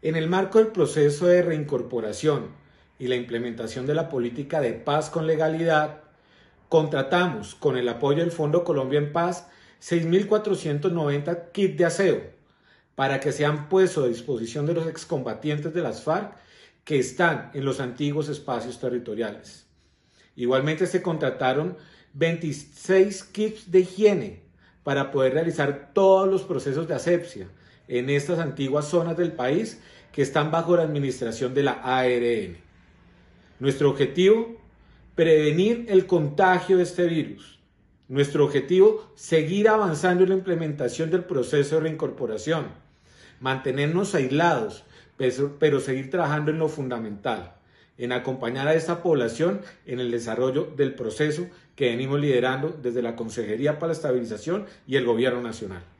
En el marco del proceso de reincorporación y la implementación de la política de paz con legalidad, contratamos, con el apoyo del Fondo Colombia en Paz, 6.490 kits de aseo para que sean puestos a disposición de los excombatientes de las FARC que están en los antiguos espacios territoriales. Igualmente se contrataron 26 kits de higiene para poder realizar todos los procesos de asepsia en estas antiguas zonas del país que están bajo la administración de la ARN. Nuestro objetivo, prevenir el contagio de este virus. Nuestro objetivo, seguir avanzando en la implementación del proceso de reincorporación. Mantenernos aislados, pero seguir trabajando en lo fundamental, en acompañar a esta población en el desarrollo del proceso que venimos liderando desde la Consejería para la Estabilización y el Gobierno Nacional.